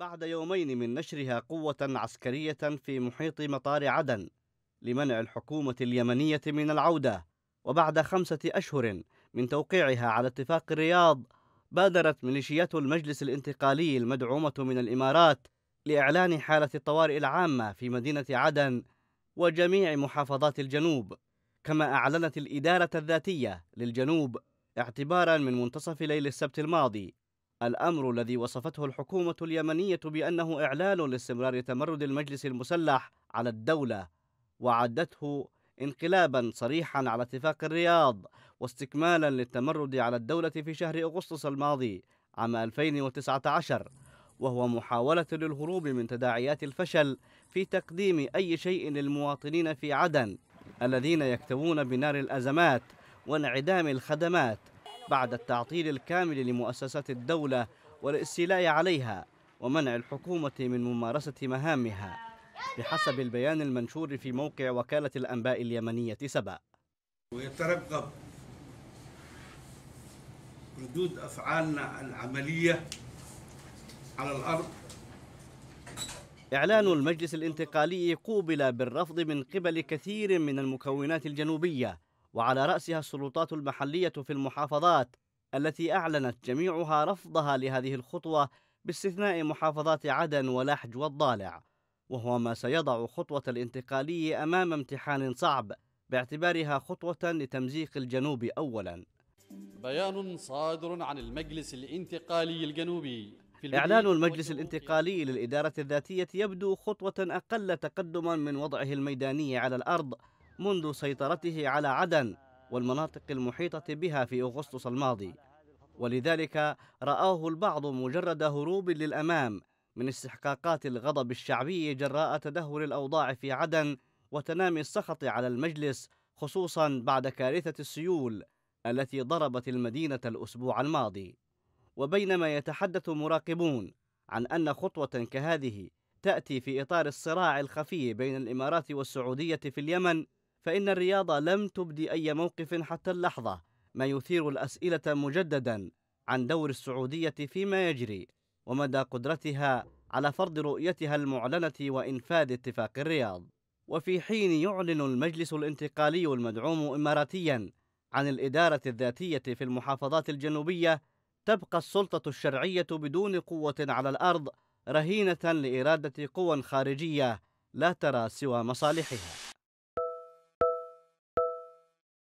بعد يومين من نشرها قوة عسكرية في محيط مطار عدن لمنع الحكومة اليمنية من العودة وبعد خمسة أشهر من توقيعها على اتفاق الرياض بادرت ميليشيات المجلس الانتقالي المدعومة من الإمارات لإعلان حالة الطوارئ العامة في مدينة عدن وجميع محافظات الجنوب كما أعلنت الإدارة الذاتية للجنوب اعتبارا من منتصف ليل السبت الماضي الأمر الذي وصفته الحكومة اليمنية بأنه إعلان لاستمرار تمرد المجلس المسلح على الدولة وعدته انقلابا صريحا على اتفاق الرياض واستكمالا للتمرد على الدولة في شهر أغسطس الماضي عام 2019 وهو محاولة للهروب من تداعيات الفشل في تقديم أي شيء للمواطنين في عدن الذين يكتوون بنار الأزمات وانعدام الخدمات بعد التعطيل الكامل لمؤسسات الدولة والاستيلاء عليها ومنع الحكومة من ممارسة مهامها بحسب البيان المنشور في موقع وكالة الأنباء اليمنية سبأ ويترقب ردود أفعالنا العملية على الأرض إعلان المجلس الانتقالي قوبل بالرفض من قبل كثير من المكونات الجنوبية وعلى رأسها السلطات المحلية في المحافظات التي أعلنت جميعها رفضها لهذه الخطوة باستثناء محافظات عدن ولحج والضالع وهو ما سيضع خطوة الانتقالي أمام امتحان صعب باعتبارها خطوة لتمزيق الجنوب أولا بيان صادر عن المجلس الانتقالي الجنوبي إعلان المجلس الانتقالي للإدارة الذاتية يبدو خطوة أقل تقدما من وضعه الميداني على الأرض منذ سيطرته على عدن والمناطق المحيطة بها في أغسطس الماضي ولذلك رآه البعض مجرد هروب للأمام من استحقاقات الغضب الشعبي جراء تدهور الأوضاع في عدن وتنامي السخط على المجلس خصوصا بعد كارثة السيول التي ضربت المدينة الأسبوع الماضي وبينما يتحدث مراقبون عن أن خطوة كهذه تأتي في إطار الصراع الخفي بين الإمارات والسعودية في اليمن فإن الرياضة لم تبدي أي موقف حتى اللحظة ما يثير الأسئلة مجددا عن دور السعودية فيما يجري ومدى قدرتها على فرض رؤيتها المعلنة وإنفاذ اتفاق الرياض وفي حين يعلن المجلس الانتقالي المدعوم إماراتيا عن الإدارة الذاتية في المحافظات الجنوبية تبقى السلطة الشرعية بدون قوة على الأرض رهينة لإرادة قوى خارجية لا ترى سوى مصالحها